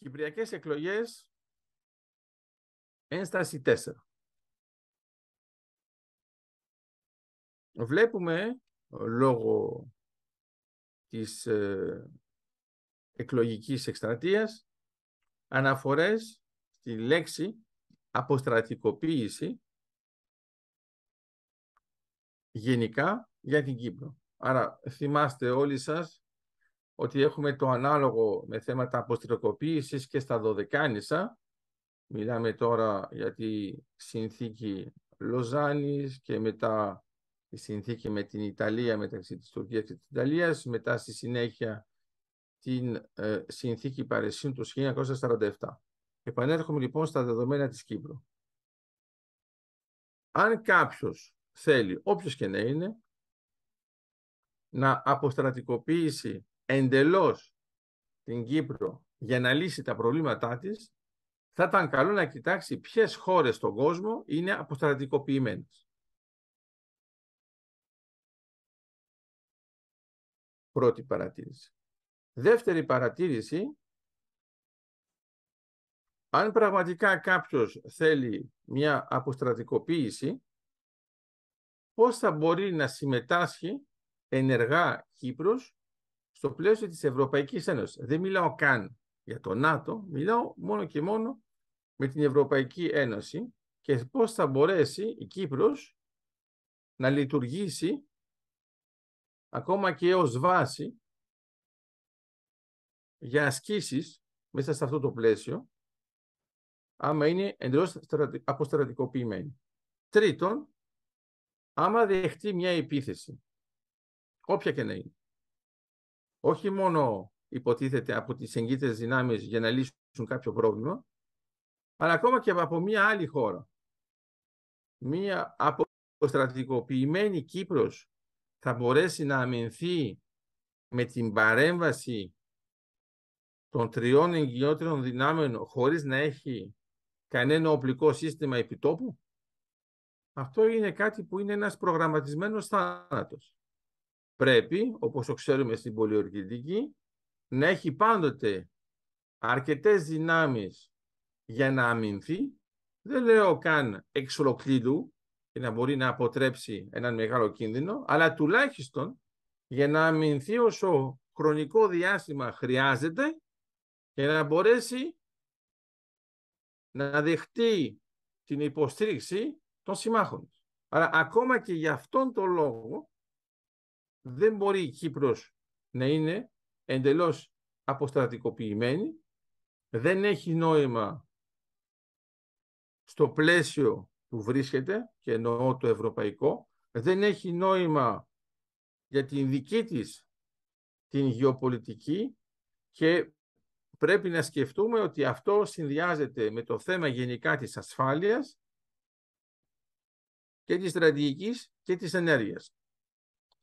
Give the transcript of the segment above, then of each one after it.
Κυπριακές εκλογές, ένσταση 4. Βλέπουμε, λόγω της ε, εκλογικής εκστρατείας, αναφορές στη λέξη αποστρατικοποίηση γενικά για την Κύπρο. Άρα θυμάστε όλοι σας ότι έχουμε το ανάλογο με θέματα αποστηροκοποίησης και στα Δωδεκάνησα. Μιλάμε τώρα για τη συνθήκη Λοζάνης και μετά η συνθήκη με την Ιταλία μεταξύ της Τουρκίας και της Ιταλίας, μετά στη συνέχεια την ε, συνθήκη Παρεσίου του 1947. Επανέρχομαι λοιπόν στα δεδομένα της Κύπρου. Αν κάποιος θέλει, όποιος και να είναι, να αποστρατικοποιήσει εντελώς την Κύπρο για να λύσει τα προβλήματά της, θα ήταν καλό να κοιτάξει ποιες χώρες στον κόσμο είναι αποστρατικοποιημένες. Πρώτη παρατήρηση. Δεύτερη παρατήρηση, αν πραγματικά κάποιος θέλει μια αποστρατικοποίηση, πώς θα μπορεί να συμμετάσχει ενεργά Κύπρος στο πλαίσιο της Ευρωπαϊκής Ένωσης. Δεν μιλάω καν για το ΝΑΤΟ, μιλάω μόνο και μόνο με την Ευρωπαϊκή Ένωση και πώς θα μπορέσει η Κύπρος να λειτουργήσει ακόμα και ως βάση για ασκήσεις μέσα σε αυτό το πλαίσιο, άμα είναι εντελώς αποστρατικοποιημένη. Τρίτον, άμα δεχτεί μια επίθεση, όποια και να είναι, όχι μόνο υποτίθεται από τις εγκύτερες δυνάμεις για να λύσουν κάποιο πρόβλημα, αλλά ακόμα και από μια άλλη χώρα. Μια αποστρατικοποιημένη Κύπρος θα μπορέσει να αμυνθεί με την παρέμβαση των τριών εγγυότερων δυνάμεων χωρίς να έχει κανένα οπλικό σύστημα επιτόπου. Αυτό είναι κάτι που είναι ένας προγραμματισμένος θάνατος πρέπει, όπως το ξέρουμε στην πολιορκητική, να έχει πάντοτε αρκετές δυνάμεις για να αμυνθεί. Δεν λέω καν εξ ολοκλήρου και να μπορεί να αποτρέψει έναν μεγάλο κίνδυνο, αλλά τουλάχιστον για να αμυνθεί όσο χρονικό διάστημα χρειάζεται και να μπορέσει να δεχτεί την υποστήριξη των συμμάχων. Αλλά ακόμα και για αυτόν τον λόγο δεν μπορεί η Κύπρος να είναι εντελώς αποστρατικοποιημένη, δεν έχει νόημα στο πλαίσιο που βρίσκεται, και εννοώ το ευρωπαϊκό, δεν έχει νόημα για την δική της την γεωπολιτική και πρέπει να σκεφτούμε ότι αυτό συνδυάζεται με το θέμα γενικά της ασφάλειας και της στρατηγικής και της ενέργειας.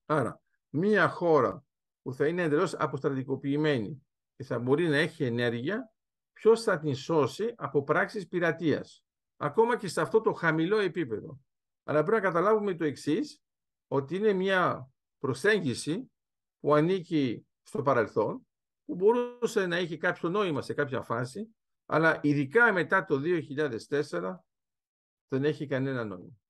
Άρα, μία χώρα που θα είναι εντελώς αποστρατικοποιημένη και θα μπορεί να έχει ενέργεια, ποιος θα την σώσει από πράξεις πειρατείας. Ακόμα και σε αυτό το χαμηλό επίπεδο. Αλλά πρέπει να καταλάβουμε το εξής, ότι είναι μια προσέγγιση που ανήκει στο παρελθόν, που μπορούσε να έχει κάποιο νόημα σε κάποια φάση, αλλά ειδικά μετά το 2004 δεν έχει κανένα νόημα.